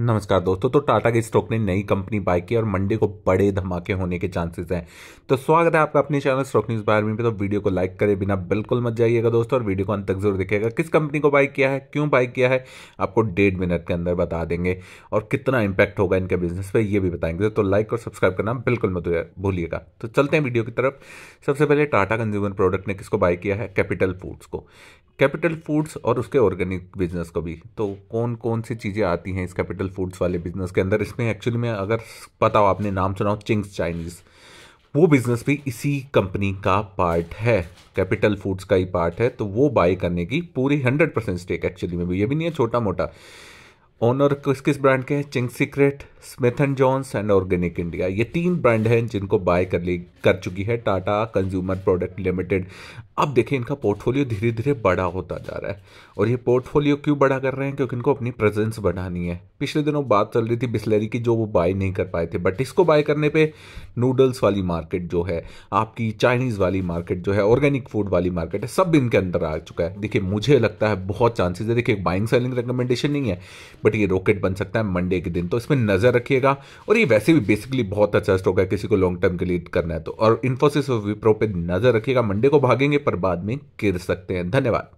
नमस्कार दोस्तों तो टाटा के स्टॉक ने नई कंपनी बाय की और मंडे को बड़े धमाके होने के चांसेस हैं तो स्वागत है आपका अपने चैनल स्टॉक न्यूज़ बायर में पे तो वीडियो को लाइक करे बिना बिल्कुल मत जाइएगा दोस्तों और वीडियो को अंत तक जरूर देखिएगा किस कंपनी को बाय किया है क्यों बाय किया है आपको डेढ़ मिनट के अंदर बता देंगे और कितना इम्पैक्ट होगा इनके बिजनेस पर यह भी बताएंगे तो लाइक और सब्सक्राइब करना बिल्कुल मत भूलिएगा तो चलते हैं वीडियो की तरफ सबसे पहले टाटा कंज्यूमर प्रोडक्ट ने किसको बाय किया है कैपिटल फूड्स को कैपिटल फूड्स और उसके ऑर्गेनिक बिजनेस को भी तो कौन कौन सी चीज़ें आती हैं इस कैपिटल फूड्स वाले बिजनेस के अंदर इसमें एक्चुअली में अगर पता हो आपने नाम सुना हो चिंग्स चाइनीज़ वो बिज़नेस भी इसी कंपनी का पार्ट है कैपिटल फूड्स का ही पार्ट है तो वो बाय करने की पूरी हंड्रेड परसेंट स्टेक एक्चुअली में भी ये भी नहीं है छोटा मोटा ओनर किस किस ब्रांड के हैं Ching Secret Smith and Jones and Organic India ये तीन ब्रांड हैं जिनको बाय कर ली कर चुकी है टाटा कंज्यूमर प्रोडक्ट लिमिटेड अब देखिए इनका पोर्टफोलियो धीरे धीरे बड़ा होता जा रहा है और ये पोर्टफोलियो क्यों बड़ा कर रहे हैं क्योंकि इनको अपनी प्रेजेंस बढ़ानी है पिछले दिनों बात चल रही थी बिस्लरी की जो वो बाय नहीं कर पाए थे बट इसको बाय करने पर नूडल्स वाली मार्केट जो है आपकी चाइनीज़ वाली मार्केट जो है ऑर्गेनिक फूड वाली मार्केट है सब इनके अंदर आ चुका है देखिए मुझे लगता है बहुत चांसेस है देखिए बाइंग सेलिंग रिकमेंडेशन नहीं है बट ये रॉकेट बन सकता है मंडे के दिन तो इसमें नज़र नज़र रखिएगा और ये वैसे भी बेसिकली बहुत अच्छा स्टॉक है किसी को लॉन्ग टर्म के लिए करना है तो और इन्फोसिस और विप्रो पर नज़र रखिएगा मंडे को भागेंगे पर बाद में गिर सकते हैं धन्यवाद